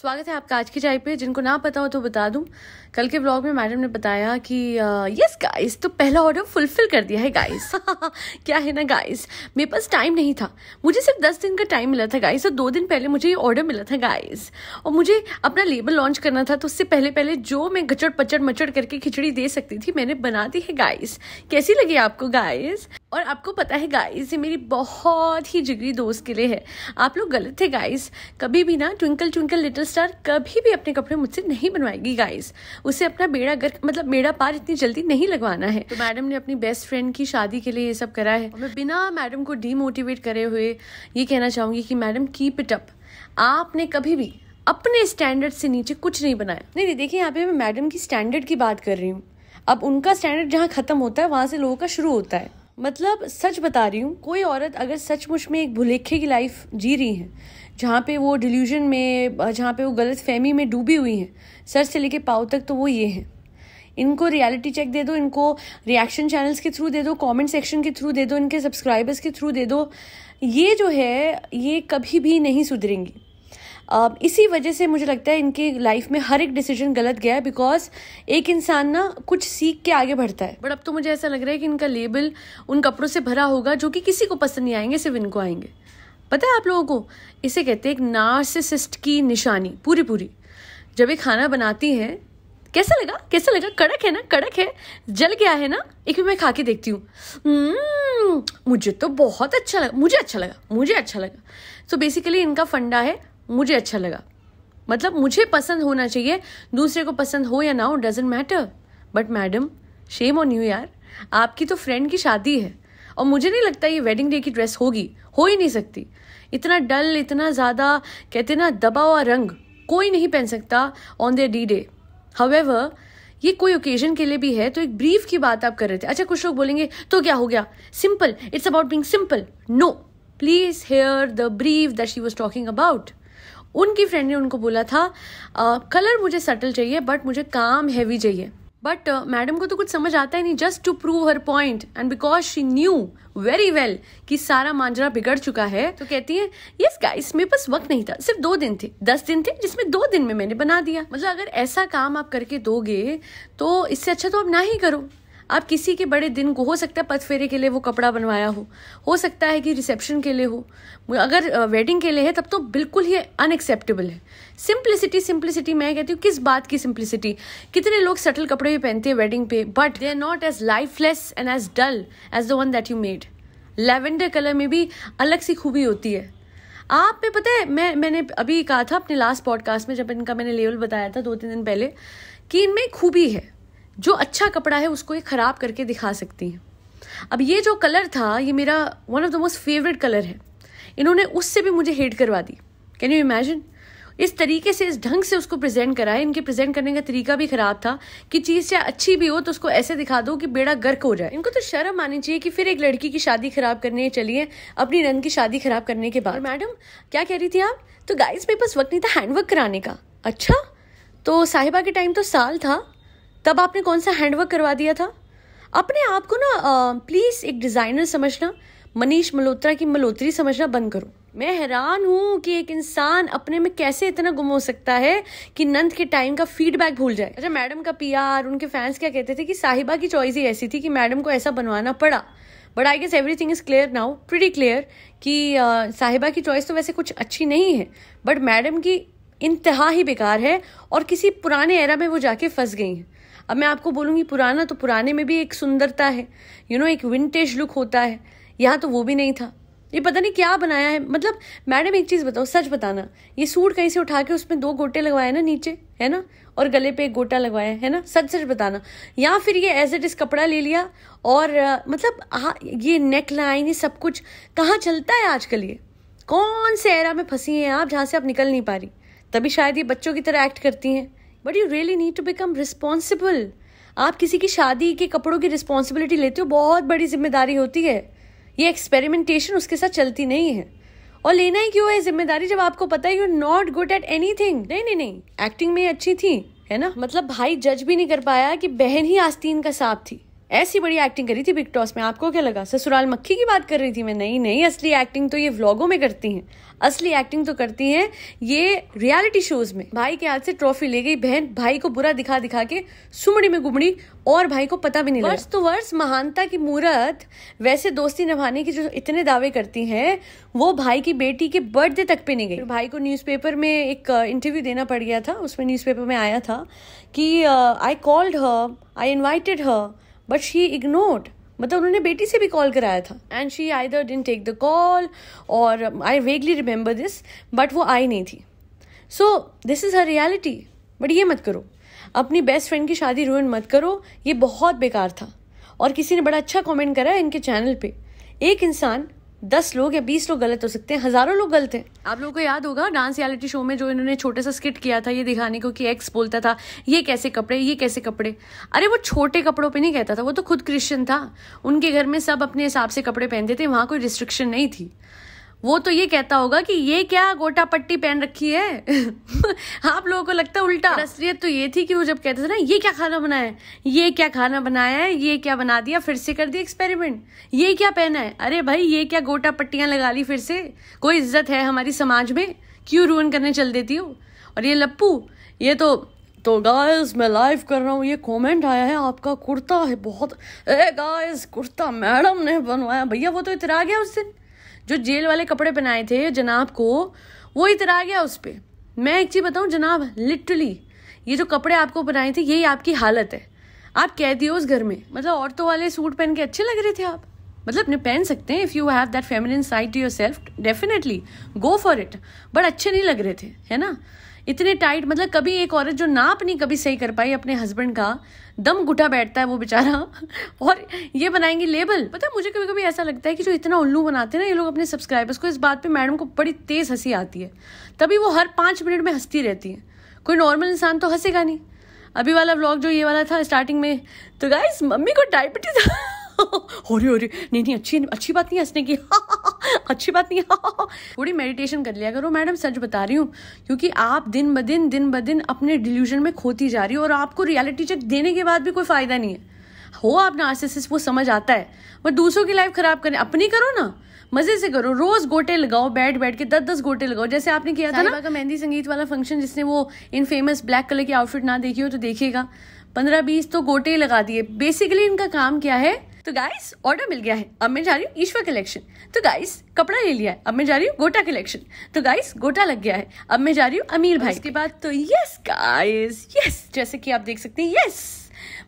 स्वागत है आपका आज की चाय पे जिनको ना पता हो तो बता दूं कल के ब्लॉग में मैडम ने बताया कि यस गाइस तो पहला ऑर्डर फुलफिल कर दिया है गाइस क्या है ना गाइस मेरे पास टाइम नहीं था मुझे सिर्फ दस दिन का टाइम मिला था गाइस और दो दिन पहले मुझे ये ऑर्डर मिला था गाइस और मुझे अपना लेबल लॉन्च करना था तो उससे पहले पहले जो मैं घचड़ पचड़ मचड़ करके खिचड़ी दे सकती थी मैंने बना दी है गाइस कैसी लगी आपको गाइस और आपको पता है गाइस ये मेरी बहुत ही जिगरी दोस्त के लिए है आप लोग गलत थे गाइस कभी भी ना ट्विंकल ट्विंकल लिटल स्टार कभी भी अपने कपड़े मुझसे नहीं बनवाएगी गाइस उसे अपना बेड़ा गर्क मतलब बेड़ा पार इतनी जल्दी नहीं लगवाना है तो मैडम ने अपनी बेस्ट फ्रेंड की शादी के लिए ये सब करा है मैं बिना मैडम को डीमोटिवेट करे हुए ये कहना चाहूंगी कि मैडम कीप इट अप आपने कभी भी अपने स्टैंडर्ड से नीचे कुछ नहीं बनाया नहीं देखिए यहाँ पे मैं मैडम की स्टैंडर्ड की बात कर रही हूँ अब उनका स्टैंडर्ड जहाँ ख़त्म होता है वहाँ से लोगों का शुरू होता है मतलब सच बता रही हूँ कोई औरत अगर सचमुच में एक भुलेखे की लाइफ जी रही है जहाँ पे वो डिल्यूजन में जहाँ पे वो गलत फहमी में डूबी हुई हैं सर से लेके पाओ तक तो वो ये हैं इनको रियलिटी चेक दे दो इनको रिएक्शन चैनल्स के थ्रू दे दो कमेंट सेक्शन के थ्रू दे दो इनके सब्सक्राइबर्स के थ्रू दे दो ये जो है ये कभी भी नहीं सुधरेंगी इसी वजह से मुझे लगता है इनके लाइफ में हर एक डिसीजन गलत गया है बिकॉज एक इंसान ना कुछ सीख के आगे बढ़ता है बट अब तो मुझे ऐसा लग रहा है कि इनका लेबल उन कपड़ों से भरा होगा जो कि किसी को पसंद नहीं आएंगे सिर्फ इनको आएंगे पता है आप लोगों को इसे कहते हैं एक नार्सिसिस्ट की निशानी पूरी पूरी जब ये खाना बनाती है कैसा लगा कैसा लगा कड़क है ना कड़क है जल गया है ना एक भी मैं खा के देखती हूँ हम्म, मुझे तो बहुत अच्छा लगा मुझे अच्छा लगा मुझे अच्छा लगा सो so बेसिकली इनका फंडा है मुझे अच्छा लगा मतलब मुझे पसंद होना चाहिए दूसरे को पसंद हो या ना हो doesn't matter but madam shame on you यार आपकी तो फ्रेंड की शादी है और मुझे नहीं लगता ये वेडिंग डे की ड्रेस होगी हो ही नहीं सकती इतना डल इतना ज़्यादा कहते ना दबा हुआ रंग कोई नहीं पहन सकता on the D day however ये कोई ओकेजन के लिए भी है तो एक ब्रीफ की बात आप कर रहे थे अच्छा कुछ लोग बोलेंगे तो क्या हो गया simple it's about being simple no please hear the brief that she was talking about उनकी फ्रेंड ने उनको बोला था कलर uh, मुझे सटल चाहिए बट मुझे काम हैवी चाहिए बट मैडम uh, को तो कुछ समझ आता ही नहीं just to prove her point and because she knew very well कि सारा मांजरा बिगड़ चुका है तो कहती है यस गाइस मेरे पास वक्त नहीं था सिर्फ दो दिन थे दस दिन थे जिसमें दो दिन में मैंने बना दिया मतलब अगर ऐसा काम आप करके दोगे तो इससे अच्छा तो आप ना ही करो आप किसी के बड़े दिन को हो सकता है पतफेरे के लिए वो कपड़ा बनवाया हो हो सकता है कि रिसेप्शन के लिए हो अगर वेडिंग के लिए है तब तो बिल्कुल ही अनएक्सेप्टेबल है सिंप्लिसिटी सिंप्लिसिटी मैं कहती हूँ किस बात की सिंप्लिसिटी कितने लोग सटल कपड़े भी पहनते हैं वेडिंग पे but they are not as lifeless and as dull as the one that you made lavender colour में भी अलग सी खूबी होती है आप में पता है मैं मैंने अभी कहा था अपने लास्ट पॉडकास्ट में जब इनका मैंने लेवल बताया था दो तीन दिन पहले कि इनमें खूबी है जो अच्छा कपड़ा है उसको ये ख़राब करके दिखा सकती हैं अब ये जो कलर था ये मेरा one of the most favourite colour है इन्होंने उससे भी मुझे हेट करवा दी कैन यू इमेजिन इस तरीके से इस ढंग से उसको प्रेजेंट कराए इनके प्रेजेंट करने का तरीका भी खराब था कि चीज़ चाहे अच्छी भी हो तो उसको ऐसे दिखा दो कि बेड़ा गर्क हो जाए इनको तो शर्म आनी चाहिए कि फिर एक लड़की की शादी खराब करने चलिए अपनी नंद की शादी खराब करने के बाद मैडम क्या कह रही थी आप तो गाइस मेरे पास वक्त नहीं था हैंडवर्क कराने का अच्छा तो साहिबा के टाइम तो साल था तब आपने कौन सा हैंडवर्क करवा दिया था अपने आप को ना प्लीज़ एक डिज़ाइनर समझना मनीष मल्होत्रा की मल्होत्री समझना बंद करो मैं हैरान हूँ कि एक इंसान अपने में कैसे इतना गुम हो सकता है कि नंद के टाइम का फीडबैक भूल जाए अच्छा मैडम का पीआर उनके फैंस क्या कहते थे कि साहिबा की चॉइस ही ऐसी थी कि मैडम को ऐसा बनवाना पड़ा but I guess everything is clear now pretty clear कि आ, साहिबा की चॉइस तो वैसे कुछ अच्छी नहीं है बट मैडम की इंतहा ही बेकार है और किसी पुराने एरा में वो जाके फंस गई हैं अब मैं आपको बोलूँगी पुराना तो पुराने में भी एक सुंदरता है यू you नो know, एक विंटेज लुक होता है यहाँ तो वो भी नहीं था ये पता नहीं क्या बनाया है मतलब मैडम एक चीज़ बताओ सच बताना ये सूट कहीं से उठा के उसमें दो गोटे लगवाए ना नीचे है ना और गले पे एक गोटा लगवाया है ना सच सच बताना या फिर ये एज इट इज़ कपड़ा ले लिया और आ, मतलब आ, हाँ, ये नेक लाइन ये सब कुछ कहाँ चलता है आजकल ये कौन से एरा में फंसी हैं आप जहाँ से आप निकल नहीं पा रही तभी शायद ये बच्चों की तरह एक्ट करती हैं but you really need to become responsible आप किसी की शादी के कपड़ों की रिस्पॉन्सिबिलिटी लेते हो बहुत बड़ी जिम्मेदारी होती है ये एक्सपेरिमेंटेशन उसके साथ चलती नहीं है और लेना ही क्यों है जिम्मेदारी जब आपको पता है you not good at anything नहीं नहीं नहीं एक्टिंग में अच्छी थी है ना मतलब भाई जज भी नहीं कर पाया कि बहन ही आस्तीन का साथ थी ऐसी बड़ी एक्टिंग करी थी बिग टॉस में आपको क्या लगा ससुराल मक्खी की बात कर रही थी मैं नहीं नहीं असली एक्टिंग तो ये व्लॉगों में करती हैं असली एक्टिंग तो करती हैं ये रियलिटी शोज में भाई के हाथ से ट्रॉफी ले गई बहन भाई को बुरा दिखा दिखा के सुमड़ी में गुमड़ी और भाई को पता भी नहीं वर्ष तो वर्ष महानता की मूर्त वैसे दोस्ती निभाने की जो इतने दावे करती हैं वो भाई की बेटी के बर्थडे तक पे नहीं गई भाई को न्यूज़पेपर में एक इंटरव्यू देना पड़ गया था उसमें न्यूज़पेपर में आया था कि I called her I invited her but she ignored मतलब उन्होंने बेटी से भी कॉल कराया था एंड शी आई दर डिन टेक द कॉल और I vaguely remember this but वो आई नहीं थी so this is her reality but ये मत करो अपनी बेस्ट फ्रेंड की शादी रूइन मत करो ये बहुत बेकार था और किसी ने बड़ा अच्छा कमेंट करा है इनके चैनल पे एक इंसान दस लोग या बीस लोग गलत हो सकते हैं हजारों लोग गलत हैं आप लोगों को याद होगा डांस रियलिटी शो में जो इन्होंने छोटे सा स्किट किया था ये दिखाने को कि एक्स बोलता था ये कैसे कपड़े ये कैसे कपड़े अरे वो छोटे कपड़ों पे नहीं कहता था वो तो खुद क्रिश्चियन था उनके घर में सब अपने हिसाब से कपड़े पहनते थे वहां कोई रिस्ट्रिक्शन नहीं थी वो तो ये कहता होगा कि ये क्या गोटा पट्टी पहन रखी है आप लोगों को लगता है उल्टा असलियत तो ये थी कि वो जब कहते थे ना ये क्या खाना बनाया है ये क्या खाना बनाया है ये क्या बना दिया फिर से कर दिया एक्सपेरिमेंट ये क्या पहना है अरे भाई ये क्या गोटा पट्टियाँ लगा ली फिर से कोई इज्जत है हमारी समाज में क्यों रुअन करने चल देती हो और ये लप्पू ये तो तो गाइस मैं लाइव कर रहा हूँ ये कमेंट आया है आपका कुर्ता है बहुत ए गाइस कुर्ता मैडम ने बनवाया भैया वो तो इतरा गया उस दिन जो जेल वाले कपड़े पहनाए थे जनाब को वो इतरा गया उस पर मैं एक चीज़ बताऊँ जनाब लिटरली ये जो कपड़े आपको पहनाए थे यही आपकी हालत है आप कह हो उस घर में मतलब औरतों वाले सूट पहन के अच्छे लग रहे थे आप मतलब अपने पहन सकते हैं if you have that feminine side to yourself definitely go for it but अच्छे नहीं लग रहे थे है ना इतने टाइट मतलब कभी एक औरत जो नाप नहीं कभी सही कर पाई अपने हस्बैंड का दम घुटा बैठता है वो बेचारा और ये बनाएंगे लेबल पता है मुझे कभी कभी ऐसा लगता है कि जो इतना उल्लू बनाते हैं ना ये लोग अपने सब्सक्राइबर्स को इस बात पे मैडम को बड़ी तेज़ हंसी आती है तभी वो हर पाँच मिनट में हंसती रहती है कोई नॉर्मल इंसान तो हंसेगा नहीं अभी वाला व्लॉग जो ये वाला था स्टार्टिंग में तो गाइस मम्मी को डायबिटीज़ हो रही हो रही नहीं नहीं अच्छी अच्छी बात नहीं हंसने की अच्छी बात नहीं थोड़ी मेडिटेशन कर लिया करो मैडम सच बता रही हूँ क्योंकि आप दिन ब दिन दिन ब दिन अपने डिल्यूजन में खोती जा रही हो और आपको रियलिटी चेक देने के बाद भी कोई फ़ायदा नहीं है हो आप नार्सिसिस्ट वो समझ आता है बट दूसरों की लाइफ ख़राब करें अपनी करो ना मजे से करो रोज गोटे लगाओ बैठ बैठ के दस दस गोटे लगाओ जैसे आपने किया था ना मेहंदी संगीत वाला फंक्शन जिसने वो इन फेमस ब्लैक कलर की आउटफिट ना देखी हो तो देखेगा पंद्रह बीस तो गोटे लगा दिए बेसिकली इनका काम क्या है तो गाइस ऑर्डर मिल गया है अब मैं जा रही हूँ ईश्वर कलेक्शन तो गाइस कपड़ा ले लिया है अब मैं जा रही हूँ गोटा कलेक्शन तो गाइस गोटा लग गया है अब मैं जा रही हूँ अमीर भाई के बाद तो यस गाइस यस जैसे कि आप देख सकते हैं यस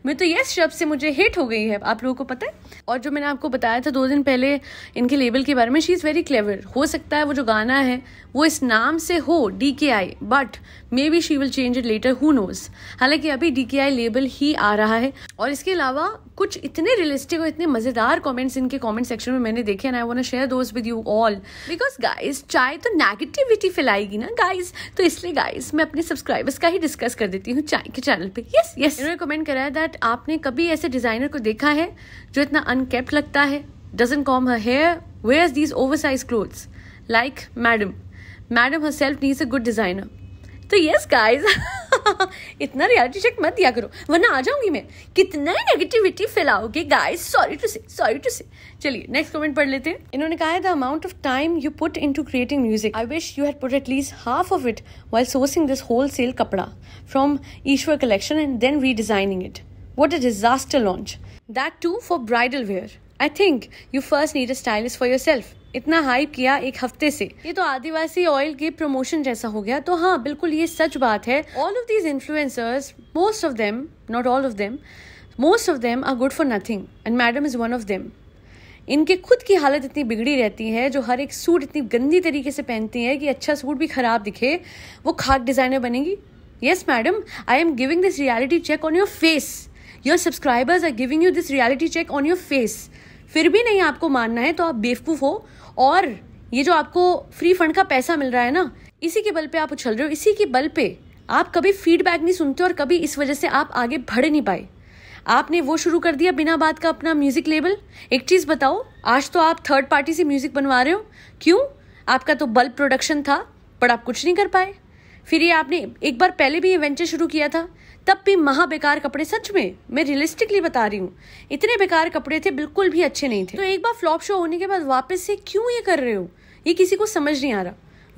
मैं तो यस शब्द से मुझे हिट हो गई है आप लोगों को पता है और जो मैंने आपको बताया था दो दिन पहले इनके लेबल के बारे में शी इज़ वेरी क्लेवर हो सकता है वो जो गाना है वो इस नाम से हो डी के आई but maybe she will change it later who knows हालांकि अभी डी के आई लेबल ही आ रहा है और इसके अलावा कुछ इतने रियलिस्टिक और इतने मज़ेदार कमेंट्स इनके कमेंट सेक्शन में मैंने देखे and I want share those with you all because guys चाय तो नेगेटिविटी फैलाएगी ना गाइस तो इसलिए गाइस मैं अपने सब्सक्राइबर्स का ही डिस्कस कर देती हूँ चाय के चैनल पे यस यस इन्होंने कमेंट करा रहा है दैट आपने कभी ऐसे डिज़ाइनर को देखा है जो इतना अनकेप्ट लगता है doesn't comb her hair wear these oversize clothes like madam madam herself needs a good designer तो यस गाइस इतना रियलिटी चेक मत दिया करो वरना आ जाऊंगी मैं कितना नेगेटिविटी फैलाओगे guys sorry to say sorry to say चलिए नेक्स्ट कमेंट पढ़ लेते हैं इन्होंने कहा है the amount of time you put into creating music I wish you had put at least half of it while sourcing this wholesale कपड़ा from Ishwar collection and then redesigning it what a disaster launch that too for bridal wear I think you first need a stylist for yourself इतना hype किया एक हफ्ते से ये तो आदिवासी oil के promotion जैसा हो गया तो हाँ बिल्कुल ये सच बात है all of these influencers most of them not all of them most of them are good for nothing and madam is one of them इनके खुद की हालत इतनी बिगड़ी रहती है जो हर एक सूट इतनी गंदी तरीके से पहनती है कि अच्छा सूट भी खराब दिखे वो खाक डिज़ाइनर बनेगी yes madam I am giving this reality check on your face your subscribers are giving you this reality check on your face फिर भी नहीं आपको मानना है तो आप बेवकूफ़ हो और ये जो आपको फ्री फंड का पैसा मिल रहा है ना इसी के बल पे आप उछल रहे हो इसी के बल पे आप कभी फीडबैक नहीं सुनते और कभी इस वजह से आप आगे बढ़ नहीं पाए आपने वो शुरू कर दिया बिना बात का अपना म्यूजिक लेबल एक चीज़ बताओ आज तो आप थर्ड पार्टी से म्यूजिक बनवा रहे हो क्यों आपका तो बल्ब प्रोडक्शन था पर आप कुछ नहीं कर पाए फिर ये आपने एक बार पहले भी ये वेंचर शुरू किया था तब भी महा बेकार कपड़े सच में मैं रियलिस्टिकली बता रही हूँ इतने बेकार कपड़े थे बिल्कुल भी अच्छे नहीं थे तो एक बार फ्लॉप शो होने के बाद वापस से क्यों ये कर रहे हो ये किसी को समझ नहीं आ रहा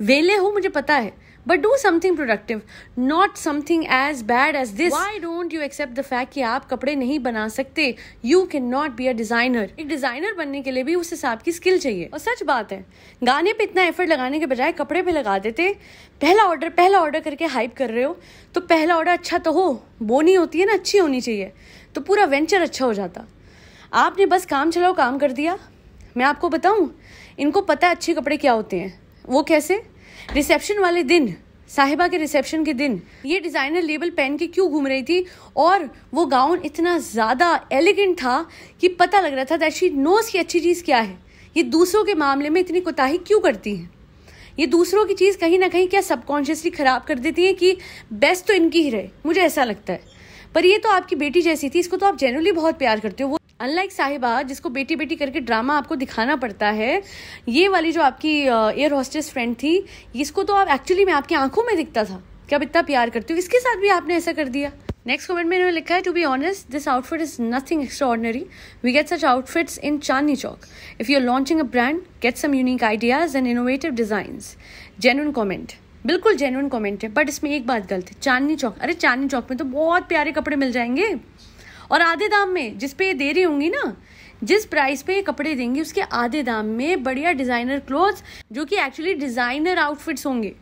वेले हो मुझे पता है but do something productive not something as bad as this I don't you accept the fact कि आप कपड़े नहीं बना सकते you can not be a designer एक डिजाइनर बनने के लिए भी उस हिसाब की स्किल चाहिए और सच बात है गाने पे इतना एफर्ट लगाने के बजाय कपड़े पे लगा देते पहला ऑर्डर पहला ऑर्डर करके हाइप कर रहे हो तो पहला ऑर्डर अच्छा तो हो बोनी होती है ना अच्छी होनी चाहिए तो पूरा वेंचर अच्छा हो जाता आपने बस काम चलाओ काम कर दिया मैं आपको बताऊं इनको पता है अच्छे कपड़े क्या होते हैं वो कैसे रिसेप्शन वाले दिन साहिबा के रिसेप्शन के दिन ये डिज़ाइनर लेबल पहन के क्यों घूम रही थी और वो गाउन इतना ज़्यादा एलिगेंट था कि पता लग रहा था दैट शी नोस की अच्छी चीज़ क्या है ये दूसरों के मामले में इतनी कोताही क्यों करती है ये दूसरों की चीज़ कहीं ना कहीं क्या सबकॉन्शियसली ख़राब कर देती है कि बेस्ट तो इनकी ही रहे मुझे ऐसा लगता है पर ये तो आपकी बेटी जैसी थी इसको तो आप जनरली बहुत प्यार करते हो वो अनलाइक साहिबा जिसको बेटी बेटी करके ड्रामा आपको दिखाना पड़ता है ये वाली जो आपकी एयर हॉस्टेस फ्रेंड थी इसको तो आप एक्चुअली में आपकी आंखों में दिखता था कि आप इतना प्यार करती हूँ इसके साथ भी आपने ऐसा कर दिया नेक्स्ट कमेंट में इन्होंने लिखा है to be honest this outfit is nothing extraordinary we get such outfits in Chandni Chowk if you are launching a brand get some unique ideas and innovative design genuine comment बिल्कुल genuine comment है but इसमें एक बात गलत है चांदनी चौक अरे चांदनी चौक में तो बहुत प्यारे कपड़े मिल जाएंगे और आधे दाम में जिस पे ये दे रही होंगी ना जिस प्राइस पे ये कपड़े देंगे उसके आधे दाम में बढ़िया डिज़ाइनर क्लोथ्स जो कि एक्चुअली डिज़ाइनर आउटफिट्स होंगे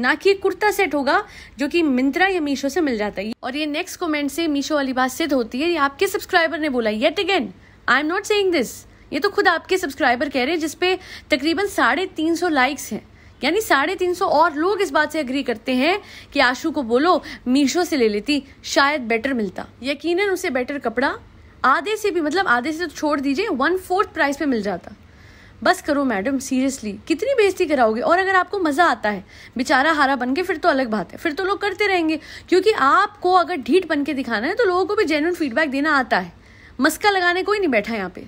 ना कि कुर्ता सेट होगा जो कि मिंत्रा या मीशो से मिल जाता है और ये नेक्स्ट कमेंट से मीशो वाली बात सिद्ध होती है ये आपके सब्सक्राइबर ने बोला yet again I am not saying this ये तो खुद आपके सब्सक्राइबर कह रहे हैं जिसपे तकरीबन साढ़े तीन सौ लाइक्स हैं यानी साढ़े तीन सौ और लोग इस बात से एग्री करते हैं कि आशू को बोलो मीशो से ले लेती शायद बेटर मिलता यकीन उसे बेटर कपड़ा आधे से भी मतलब आधे से तो छोड़ दीजिए वन फोर्थ प्राइस पे मिल जाता बस करो मैडम सीरियसली कितनी बेइज्जती कराओगे और अगर आपको मज़ा आता है बेचारा हारा बन के फिर तो अलग बात है फिर तो लोग करते रहेंगे क्योंकि आपको अगर ढीठ बन के दिखाना है तो लोगों को भी जेन्यून फीडबैक देना आता है मस्का लगाने कोई नहीं बैठा यहाँ पे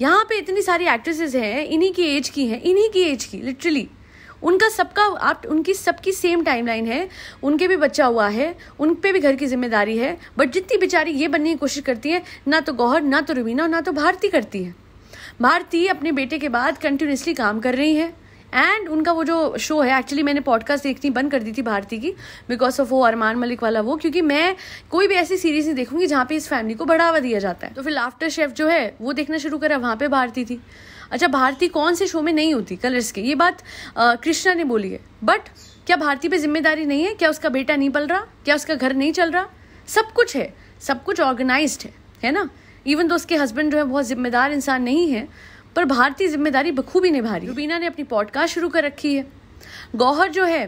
यहाँ पे इतनी सारी एक्ट्रेसेस हैं इन्हीं की एज की हैं इन्हीं की एज की लिटरली उनका सबका आप उनकी सबकी सेम टाइमलाइन है उनके भी बच्चा हुआ है उन पर भी घर की जिम्मेदारी है बट जितनी बेचारी ये बनने की कोशिश करती है ना तो गौहर ना तो रुबीना ना तो भारती करती है भारती अपने बेटे के बाद कंटिन्यूसली काम कर रही है एंड उनका वो जो शो है एक्चुअली मैंने पॉडकास्ट देखनी बंद कर दी थी भारती की बिकॉज ऑफ वो अरमान मलिक वाला वो क्योंकि मैं कोई भी ऐसी सीरीज नहीं देखूंगी जहाँ पे इस फैमिली को बढ़ावा दिया जाता है तो फिर लाफ्टर शेफ जो है वो देखना शुरू करा वहाँ पे भारती थी अच्छा भारती कौन से शो में नहीं होती कलर्स की ये बात कृष्णा ने बोली है बट क्या भारती पे जिम्मेदारी नहीं है क्या उसका बेटा नहीं पल रहा क्या उसका घर नहीं चल रहा सब कुछ है सब कुछ ऑर्गेनाइज्ड है है ना इवन तो उसके हस्बैंड जो है बहुत जिम्मेदार इंसान नहीं है पर भारतीय जिम्मेदारी बखूबी निभा रही रूबीना ने अपनी पॉडकास्ट शुरू कर रखी है गौहर जो है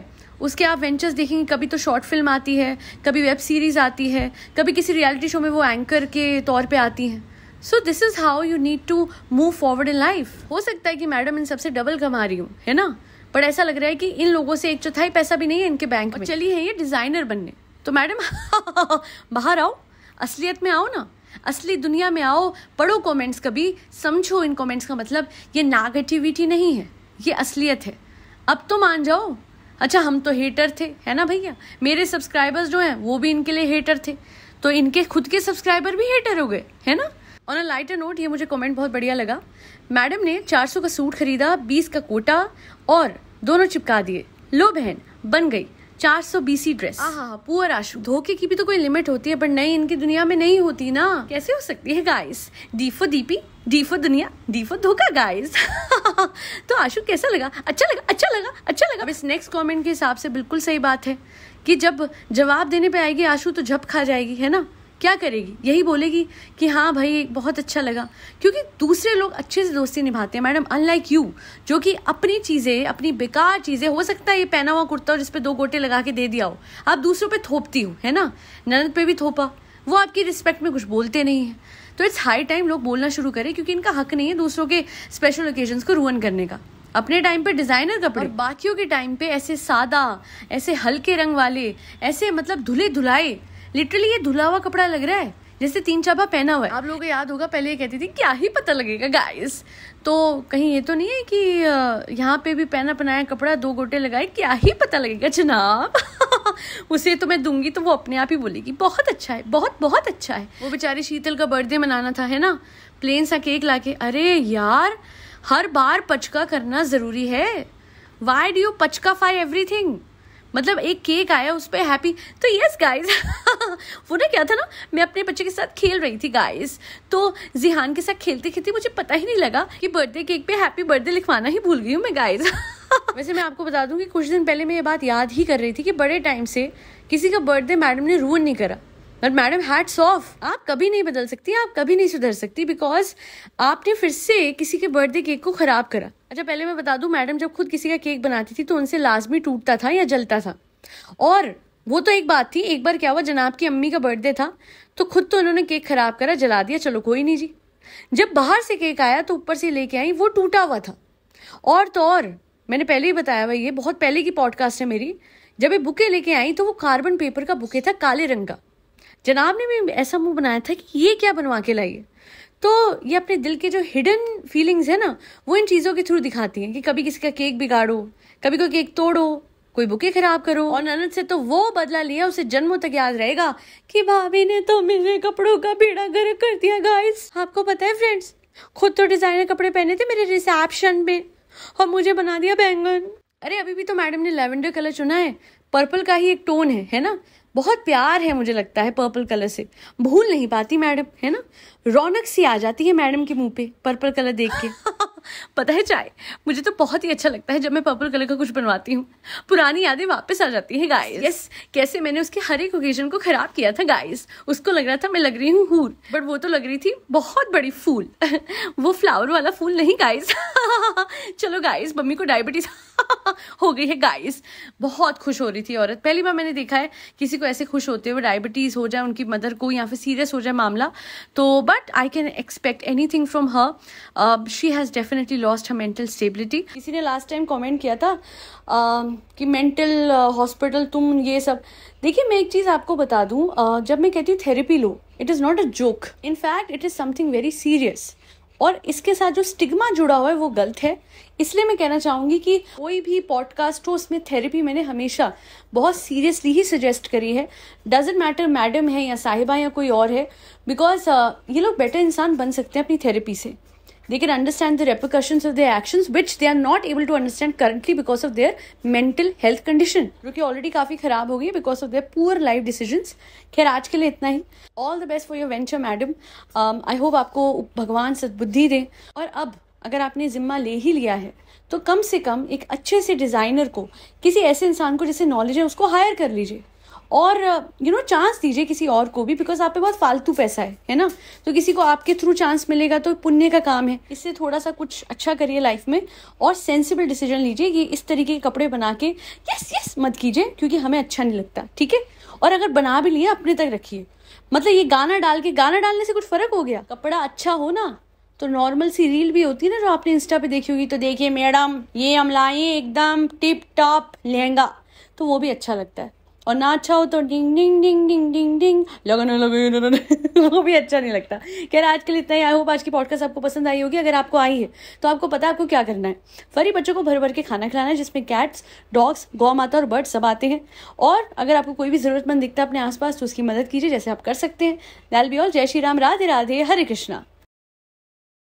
उसके आप वेंचर्स देखेंगे कभी तो शॉर्ट फिल्म आती है कभी वेब सीरीज़ आती है कभी किसी रियलिटी शो में वो एंकर के तौर पे आती हैं so this is how you need to move forward in life हो सकता है कि मैडम इन सबसे डबल कमा रही हूँ है ना बट ऐसा लग रहा है कि इन लोगों से एक चौथाई पैसा भी नहीं है इनके बैंक में चली है ये डिज़ाइनर बनने तो मैडम बाहर आओ असलियत में आओ ना असली दुनिया में आओ पढ़ो कमेंट्स कभी समझो इन कमेंट्स का मतलब ये नागेटिविटी नहीं है ये असलियत है अब तो मान जाओ अच्छा हम तो हेटर थे है ना भैया मेरे सब्सक्राइबर्स जो हैं वो भी इनके लिए हेटर थे तो इनके खुद के सब्सक्राइबर भी हेटर हो गए है ना ऑन अ लाइटर नोट ये मुझे कमेंट बहुत बढ़िया लगा मैडम ने 400 का सूट खरीदा 20 का कोटा और दोनों चिपका दिए लो बहन बन गई चार सौ बीसी ड्रेस हाँ पुअर आशु धोखे की भी तो कोई लिमिट होती है पर नहीं इनकी दुनिया में नहीं होती ना कैसे हो सकती है गाइस डी फो दीपी डी फो दुनिया डी फो धोखा गाइस तो आशु कैसा लगा अच्छा लगा अच्छा लगा अच्छा लगा अब इस नेक्स्ट कमेंट के हिसाब से बिल्कुल सही बात है कि जब जवाब देने पे आएगी आशु तो झप खा जाएगी है ना क्या करेगी यही बोलेगी कि हाँ भाई बहुत अच्छा लगा क्योंकि दूसरे लोग अच्छे से दोस्ती निभाते हैं मैडम अनलाइक यू जो कि अपनी चीज़ें अपनी बेकार चीज़ें हो सकता है ये पहना हुआ कुर्ता और जिसपे दो गोटे लगा के दे दिया हो आप दूसरों पर थोपती हो है ना ननद पे भी थोपा वो आपकी रिस्पेक्ट में कुछ बोलते नहीं हैं तो इट्स हाई टाइम लोग बोलना शुरू करें क्योंकि इनका हक नहीं है दूसरों के स्पेशल ओकेजन्स को रुअन करने का अपने टाइम पे डिज़ाइनर कपड़े बाकियों के टाइम पे ऐसे सादा ऐसे हल्के रंग वाले ऐसे मतलब धुले धुलाए लिटरली ये धुला हुआ कपड़ा लग रहा है जैसे तीन चाबा पहना हुआ है आप लोगों को याद होगा पहले ये कहती थी क्या ही पता लगेगा गाइस तो कहीं ये तो नहीं है कि यहाँ पे भी पहना पहनाया कपड़ा दो गोटे लगाए क्या ही पता लगेगा जनाब उसे तो मैं दूंगी तो वो अपने आप ही बोलेगी बहुत अच्छा है बहुत बहुत अच्छा है वो बेचारे शीतल का बर्थडे मनाना था है ना प्लेन सा केक लाके अरे यार हर बार पचका करना ज़रूरी है वाई डू यू पचका फाई एवरीथिंग मतलब एक केक आया उस पर हैप्पी तो यस गाइस वो ना क्या था ना मैं अपने बच्चे के साथ खेल रही थी गाइस तो जिहान के साथ खेलते खेलते मुझे पता ही नहीं लगा कि बर्थडे केक पे हैप्पी बर्थडे लिखवाना ही भूल गई हूँ मैं गाइस वैसे मैं आपको बता दूँ कि कुछ दिन पहले मैं ये बात याद ही कर रही थी कि बड़े टाइम से किसी का बर्थडे मैडम ने रूअन नहीं करा बट मैडम हैट्स ऑफ आप कभी नहीं बदल सकती आप कभी नहीं सुधर सकती बिकॉज आपने फिर से किसी के बर्थडे केक को खराब करा अच्छा पहले मैं बता दूं मैडम जब खुद किसी का केक बनाती थी तो उनसे लाजमी टूटता था या जलता था और वो तो एक बात थी एक बार क्या हुआ जनाब की अम्मी का बर्थडे था तो खुद तो उन्होंने केक खराब करा जला दिया चलो कोई नहीं जी जब बाहर से केक आया तो ऊपर से लेके आई वो टूटा हुआ था और तो और मैंने पहले ही बताया भाई ये बहुत पहले की पॉडकास्ट है मेरी जब ये बुके लेके आई तो वो कार्बन पेपर का बुके था काले रंग का जनाब ने भी ऐसा मुंह बनाया था कि ये क्या बनवा के लाइए तो ये अपने दिल के जो हिडन फीलिंग्स है ना वो इन चीज़ों के थ्रू दिखाती हैं कि कभी किसी का केक बिगाड़ो कभी कोई केक तोड़ो कोई बुके खराब करो और ननद से तो वो बदला लिया उसे जन्मों तक याद रहेगा कि भाभी ने तो मेरे कपड़ों का बेड़ा गर्क कर दिया गाइस आपको पता है फ्रेंड्स खुद तो डिजाइनर कपड़े पहने थे मेरे रिसेप्शन में और मुझे बना दिया बैंगन अरे अभी भी तो मैडम ने लेवेंडर कलर चुना है पर्पल का ही एक टोन है है ना बहुत प्यार है मुझे लगता है पर्पल कलर से भूल नहीं पाती मैडम है ना रौनक सी आ जाती है मैडम के मुंह पे पर्पल कलर देख के पता है चाय मुझे तो बहुत ही अच्छा लगता है जब मैं पर्पल कलर का कुछ बनवाती हूँ पुरानी यादें वापस आ जाती हैं गाइस यस yes, कैसे मैंने उसके हर एक ओकेजन को खराब किया था गाइस उसको लग रहा था मैं लग रही हूँ हूर बट वो तो लग रही थी बहुत बड़ी फूल वो फ्लावर वाला फूल नहीं गाइस चलो गाइस मम्मी को डायबिटीज हो गई है गाइस बहुत खुश हो रही थी औरत पहली बार मैंने देखा है किसी को ऐसे खुश होते हुए डायबिटीज हो जाए उनकी मदर को या फिर सीरियस हो जाए मामला तो but I can expect anything from her she has definitely lost her mental stability किसी ने लास्ट टाइम कमेंट किया था आ, कि मेंटल हॉस्पिटल तुम ये सब देखिए मैं एक चीज़ आपको बता आ, जब मैं कहती हूँ थेरेपी लो it is not a joke fact it is something very serious और इसके साथ जो स्टिग्मा जुड़ा हुआ है वो गलत है इसलिए मैं कहना चाहूंगी कि कोई भी पॉडकास्ट हो उसमें थेरेपी मैंने हमेशा बहुत सीरियसली ही सजेस्ट करी है डजेंट मैटर मैडम है या साहिबा या कोई और है बिकॉज uh, ये लोग बेटर इंसान बन सकते हैं अपनी थेरेपी से they can understand the repercussions of their actions which they are not able to understand currently because of their mental health condition जो कि ऑलरेडी काफ़ी ख़राब हो गई because of their poor life decisions खैर आज के लिए इतना ही all the best for your venture madam I hope आपको भगवान सदबुद्धि दे और अब अगर आपने ज़िम्मा ले ही लिया है तो कम से कम एक अच्छे से डिज़ाइनर को किसी ऐसे इंसान को जिसे नॉलेज है उसको हायर कर लीजिए और यू नो चांस दीजिए किसी और को भी बिकॉज आप पे बहुत फालतू पैसा है है ना तो किसी को आपके थ्रू चांस मिलेगा तो पुण्य का काम है इससे थोड़ा सा कुछ अच्छा करिए लाइफ में और सेंसिबल डिसीजन लीजिए कि इस तरीके के कपड़े बना के यस यस मत कीजिए क्योंकि हमें अच्छा नहीं लगता ठीक है और अगर बना भी लिए अपने तक रखिए मतलब ये गाना डाल के गाना डालने से कुछ फर्क हो गया कपड़ा अच्छा हो ना तो नॉर्मल सी रील भी होती है ना जो आपने इंस्टा पे देखी होगी तो देखिए मैडम ये हम लाए एकदम टिप टॉप लहंगा तो वो भी अच्छा लगता है और ना अच्छा हो तो डिंग डिंग डिंग डिंग डिंग डिंग लगन लगन वो भी अच्छा नहीं लगता खैर आज के लिए इतना ही आई होप आज की पॉडकास्ट आपको पसंद आई होगी अगर आपको आई है तो आपको पता है आपको क्या करना है फरी बच्चों को भर भर के खाना खिलाना है जिसमें कैट्स डॉग्स गौ माता और बर्ड सब आते हैं और अगर आपको कोई भी ज़रूरतमंद दिखता है अपने आसपास तो उसकी मदद कीजिए जैसे आप कर सकते हैं दैल बी ऑल जय श्री राम राधे राधे हरे कृष्णा